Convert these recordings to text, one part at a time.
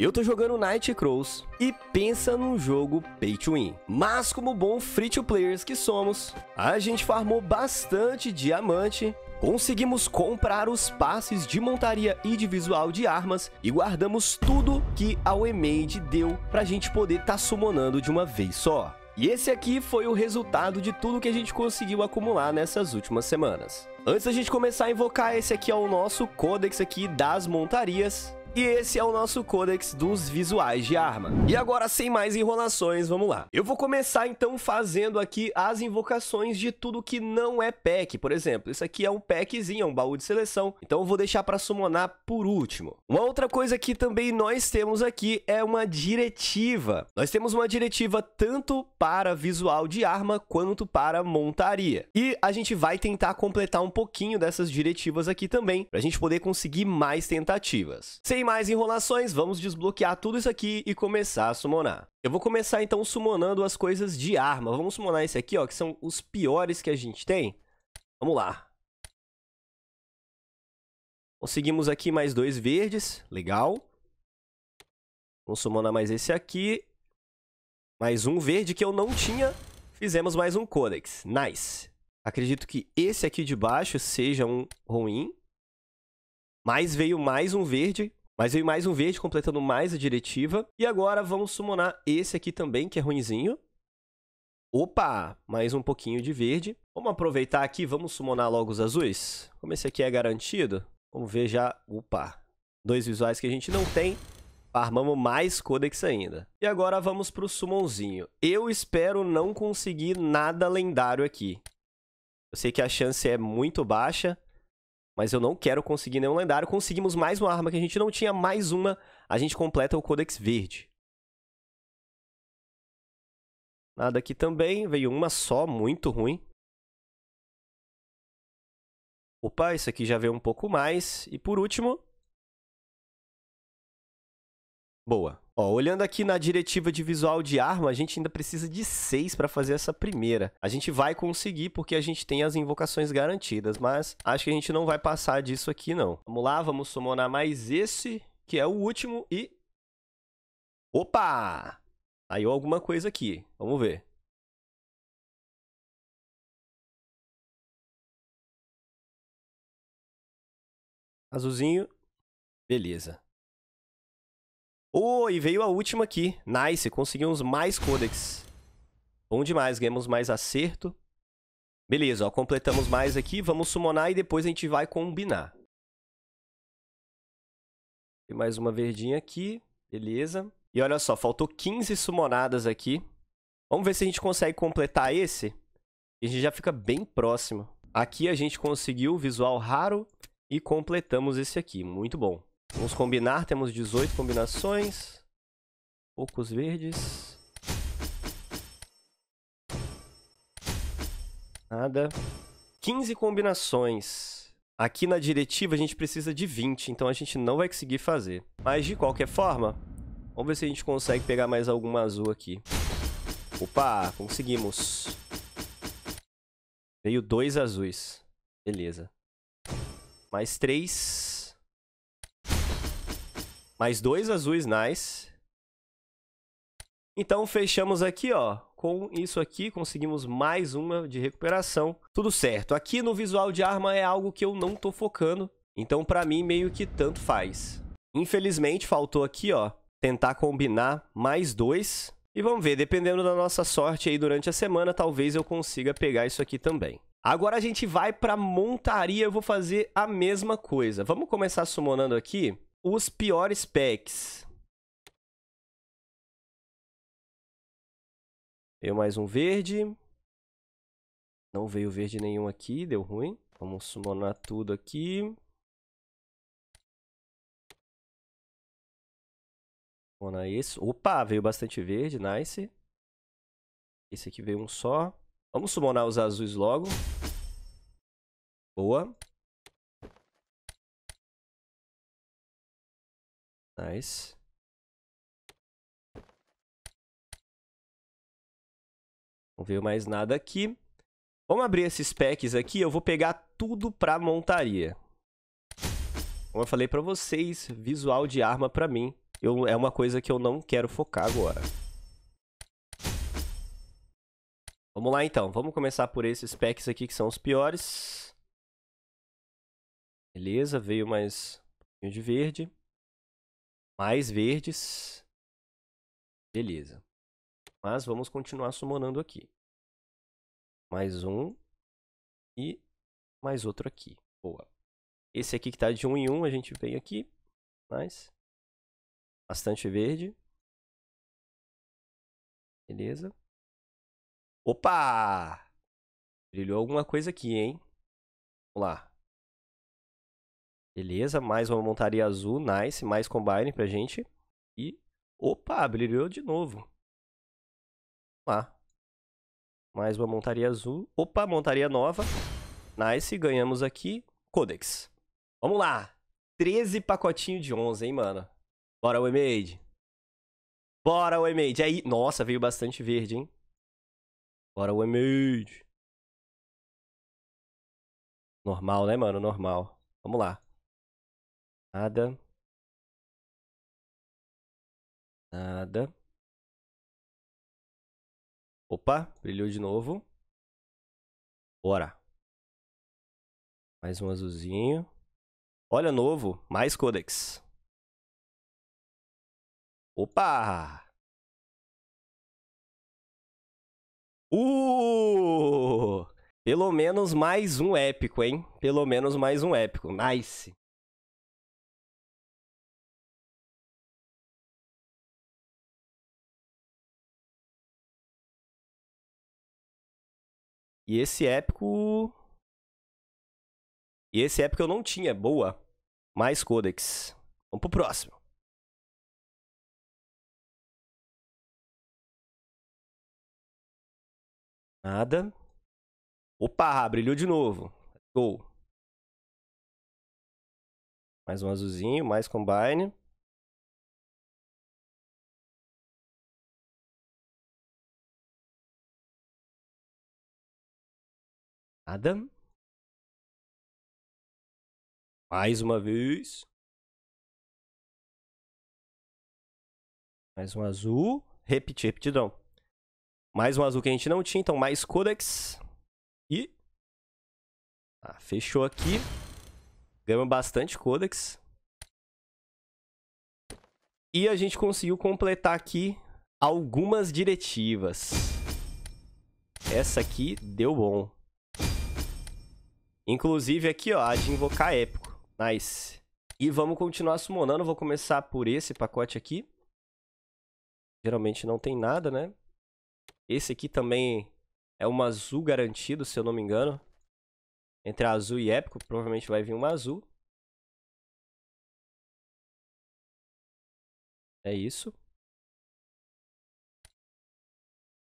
Eu tô jogando Night Crows e pensa num jogo pay to win. Mas como bom free to players que somos, a gente farmou bastante diamante, conseguimos comprar os passes de montaria e de visual de armas e guardamos tudo que a Wemade deu pra gente poder tá summonando de uma vez só. E esse aqui foi o resultado de tudo que a gente conseguiu acumular nessas últimas semanas. Antes da gente começar a invocar, esse aqui é o nosso Codex aqui das Montarias. E esse é o nosso codex dos visuais de arma. E agora, sem mais enrolações, vamos lá. Eu vou começar, então, fazendo aqui as invocações de tudo que não é pack. Por exemplo, isso aqui é um packzinho, é um baú de seleção. Então, eu vou deixar para summonar por último. Uma outra coisa que também nós temos aqui é uma diretiva. Nós temos uma diretiva tanto para visual de arma quanto para montaria. E a gente vai tentar completar um pouquinho dessas diretivas aqui também, para a gente poder conseguir mais tentativas. Sem sem mais enrolações, vamos desbloquear tudo isso aqui e começar a summonar. Eu vou começar então summonando as coisas de arma. Vamos summonar esse aqui, ó, que são os piores que a gente tem. Vamos lá. Conseguimos aqui mais dois verdes, legal. Vamos summonar mais esse aqui. Mais um verde que eu não tinha. Fizemos mais um Codex. Nice. Acredito que esse aqui de baixo seja um ruim. Mas veio mais um verde. Mas veio mais um verde, completando mais a diretiva. E agora vamos summonar esse aqui também, que é ruinzinho. Opa! Mais um pouquinho de verde. Vamos aproveitar aqui, vamos summonar logo os azuis. Como esse aqui é garantido, vamos ver já... Opa! Dois visuais que a gente não tem. Farmamos mais Codex ainda. E agora vamos pro summonzinho. Eu espero não conseguir nada lendário aqui. Eu sei que a chance é muito baixa, mas eu não quero conseguir nenhum lendário. Conseguimos mais uma arma que a gente não tinha, mais uma. A gente completa o Codex Verde. Nada aqui também, veio uma só, muito ruim. Opa, isso aqui já veio um pouco mais. E por último... Boa. Ó, olhando aqui na diretiva de visual de arma, a gente ainda precisa de 6 para fazer essa primeira. A gente vai conseguir porque a gente tem as invocações garantidas, mas acho que a gente não vai passar disso aqui não. Vamos lá, vamos summonar mais esse, que é o último e... Opa! Aí alguma coisa aqui, vamos ver. Azulzinho, beleza. Oh, e veio a última aqui. Nice, conseguimos mais codex. Bom demais, ganhamos mais acerto. Beleza, ó, completamos mais aqui. Vamos summonar e depois a gente vai combinar. Tem mais uma verdinha aqui. Beleza. E olha só, faltou 15 summonadas aqui. Vamos ver se a gente consegue completar esse. A gente já fica bem próximo. Aqui a gente conseguiu visual raro e completamos esse aqui. Muito bom. Vamos combinar, temos 18 combinações. Poucos verdes. Nada. 15 combinações. Aqui na diretiva a gente precisa de 20, então a gente não vai conseguir fazer. Mas de qualquer forma, vamos ver se a gente consegue pegar mais alguma azul aqui. Opa, conseguimos. Veio dois azuis. Beleza. Mais três. Mais dois azuis, nice. Então fechamos aqui, ó. Com isso aqui, conseguimos mais uma de recuperação. Tudo certo. Aqui no visual de arma é algo que eu não tô focando. Então, pra mim, meio que tanto faz. Infelizmente, faltou aqui, ó, tentar combinar mais dois. E vamos ver, dependendo da nossa sorte aí durante a semana, talvez eu consiga pegar isso aqui também. Agora a gente vai pra montaria, eu vou fazer a mesma coisa. Vamos começar summonando aqui os piores packs. Veio mais um verde. Não veio verde nenhum aqui, deu ruim. Vamos summonar tudo aqui. Summonar esse. Opa, veio bastante verde, nice. Esse aqui veio um só. Vamos summonar os azuis logo. Boa. Nice. Não veio mais nada aqui. Vamos abrir esses packs aqui. Eu vou pegar tudo pra montaria. Como eu falei pra vocês, visual de arma pra mim eu, é uma coisa que eu não quero focar agora. Vamos lá então, vamos começar por esses packs aqui que são os piores. Beleza, veio mais um pouquinho de verde mais verdes. Beleza. Mas vamos continuar summonando aqui. Mais um. E mais outro aqui. Boa. Esse aqui que está de um em um, a gente vem aqui. mais Bastante verde. Beleza. Opa! Brilhou alguma coisa aqui, hein? Vamos lá. Beleza, mais uma montaria azul, nice, mais combine pra gente. E, opa, brilhou de novo. Vamos lá. Mais uma montaria azul. Opa, montaria nova. Nice, ganhamos aqui. Codex. Vamos lá. 13 pacotinho de 11, hein, mano. Bora, Wemade. Bora, Wemade. Aí, nossa, veio bastante verde, hein. Bora, Wemade. Normal, né, mano? Normal. Vamos lá. Nada. Nada. Opa, brilhou de novo. Bora. Mais um azulzinho. Olha novo, mais codex. Opa! Uh! Pelo menos mais um épico, hein? Pelo menos mais um épico. Nice. E esse épico. E esse épico eu não tinha. Boa. Mais codex. Vamos pro próximo. Nada. Opa, brilhou de novo. Gol. Mais um azulzinho, mais combine. Adam. Mais uma vez. Mais um azul. Repetir, repetidão. Mais um azul que a gente não tinha, então mais Codex. E. Ah, fechou aqui. Ganhamos bastante Codex. E a gente conseguiu completar aqui algumas diretivas. Essa aqui deu bom. Inclusive aqui, ó, a de invocar épico. Nice. E vamos continuar summonando. Vou começar por esse pacote aqui. Geralmente não tem nada, né? Esse aqui também é uma azul garantido, se eu não me engano. Entre azul e épico, provavelmente vai vir uma azul. É isso.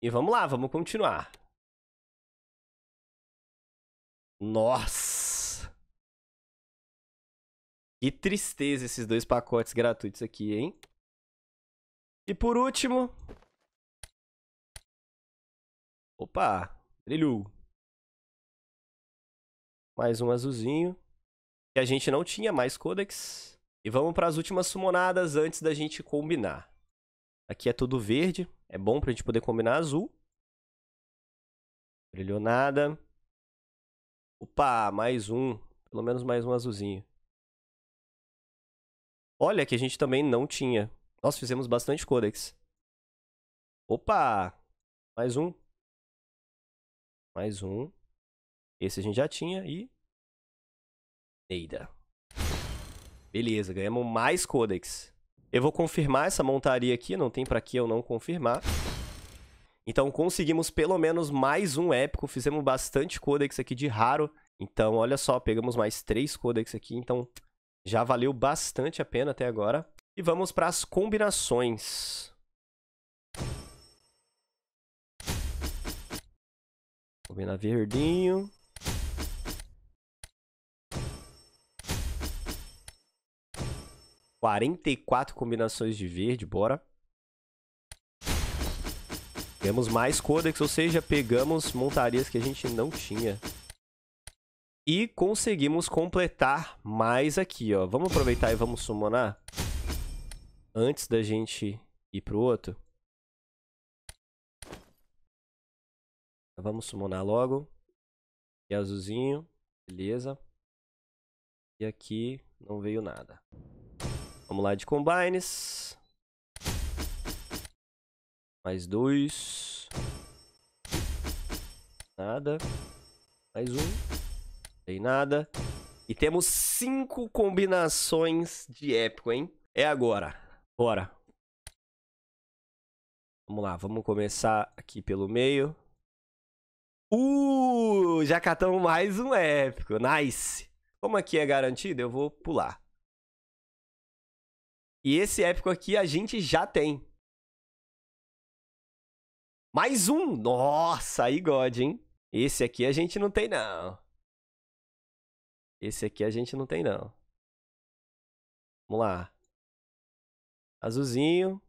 E vamos lá, vamos continuar. Nossa! Que tristeza esses dois pacotes gratuitos aqui, hein? E por último... Opa! Brilhou! Mais um azulzinho. Que a gente não tinha mais codex. E vamos para as últimas sumonadas antes da gente combinar. Aqui é tudo verde. É bom para a gente poder combinar azul. Brilhou nada. Opa, mais um. Pelo menos mais um azulzinho. Olha que a gente também não tinha. Nós fizemos bastante codex. Opa! Mais um. Mais um. Esse a gente já tinha e... Neida. Beleza, ganhamos mais codex. Eu vou confirmar essa montaria aqui, não tem pra que eu não confirmar. Então conseguimos pelo menos mais um épico, fizemos bastante codex aqui de raro. Então olha só, pegamos mais três codex aqui, então já valeu bastante a pena até agora. E vamos para as combinações. Combinar verdinho. Quarenta e quatro combinações de verde, bora. Temos mais codecs, ou seja, pegamos montarias que a gente não tinha. E conseguimos completar mais aqui, ó. Vamos aproveitar e vamos summonar? Antes da gente ir pro outro. Vamos summonar logo. E azulzinho. Beleza. E aqui não veio nada. Vamos lá de combines. Mais dois. Nada. Mais um. Tem nada. E temos cinco combinações de épico, hein? É agora. Bora. Vamos lá, vamos começar aqui pelo meio. Uh, já catamos mais um épico. Nice. Como aqui é garantido, eu vou pular. E esse épico aqui a gente já tem. Mais um! Nossa, aí God, hein? Esse aqui a gente não tem, não. Esse aqui a gente não tem, não. Vamos lá. Azulzinho.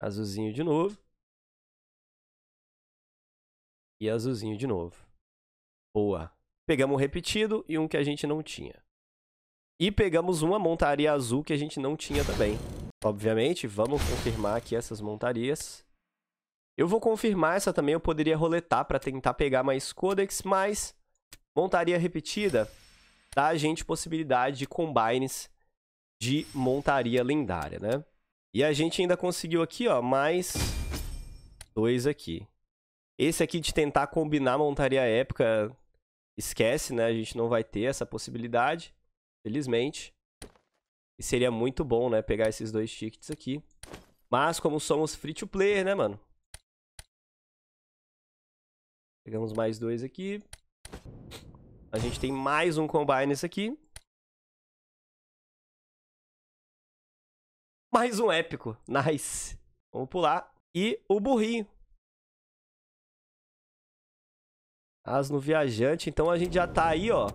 Azulzinho de novo. E azulzinho de novo. Boa. Pegamos um repetido e um que a gente não tinha. E pegamos uma montaria azul que a gente não tinha também. Obviamente, vamos confirmar aqui essas montarias. Eu vou confirmar essa também, eu poderia roletar para tentar pegar mais codex, mas montaria repetida dá a gente possibilidade de combines de montaria lendária, né? E a gente ainda conseguiu aqui, ó, mais dois aqui. Esse aqui de tentar combinar montaria épica, esquece, né? A gente não vai ter essa possibilidade, felizmente. E seria muito bom, né, pegar esses dois tickets aqui. Mas como somos free to player, né, mano? Pegamos mais dois aqui. A gente tem mais um combine nesse aqui. Mais um épico. Nice. Vamos pular. E o burrinho. Asno viajante. Então a gente já tá aí, ó.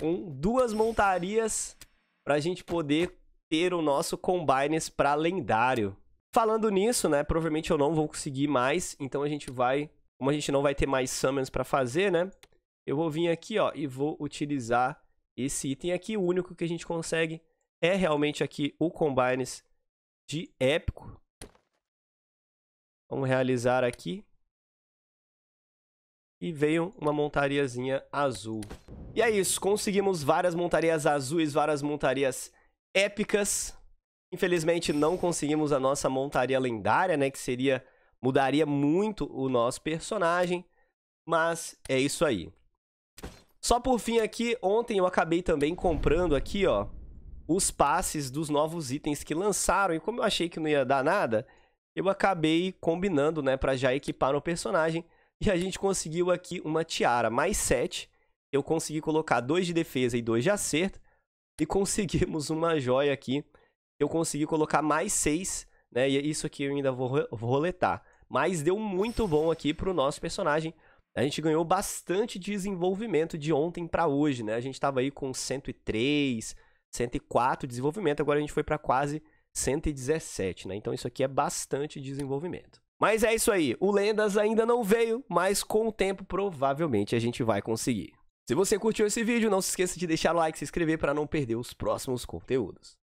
Com duas montarias pra gente poder ter o nosso Combines para lendário. Falando nisso, né, provavelmente eu não vou conseguir mais, então a gente vai, como a gente não vai ter mais summons para fazer, né, eu vou vir aqui, ó, e vou utilizar esse item aqui, o único que a gente consegue é realmente aqui o Combines de épico. Vamos realizar aqui. E veio uma montariazinha azul. E é isso, conseguimos várias montarias azuis, várias montarias épicas. Infelizmente não conseguimos a nossa montaria lendária, né, que seria mudaria muito o nosso personagem, mas é isso aí. Só por fim aqui, ontem eu acabei também comprando aqui, ó, os passes dos novos itens que lançaram. E como eu achei que não ia dar nada, eu acabei combinando, né, para já equipar no personagem. E a gente conseguiu aqui uma tiara mais 7 eu consegui colocar dois de defesa e dois de acerto. E conseguimos uma joia aqui. Eu consegui colocar mais seis, né? E é isso aqui eu ainda vou roletar. Mas deu muito bom aqui pro nosso personagem. A gente ganhou bastante desenvolvimento de ontem para hoje, né? A gente estava aí com 103, 104 desenvolvimento, agora a gente foi para quase 117, né? Então isso aqui é bastante desenvolvimento. Mas é isso aí, o Lendas ainda não veio, mas com o tempo provavelmente a gente vai conseguir. Se você curtiu esse vídeo, não se esqueça de deixar o like e se inscrever para não perder os próximos conteúdos.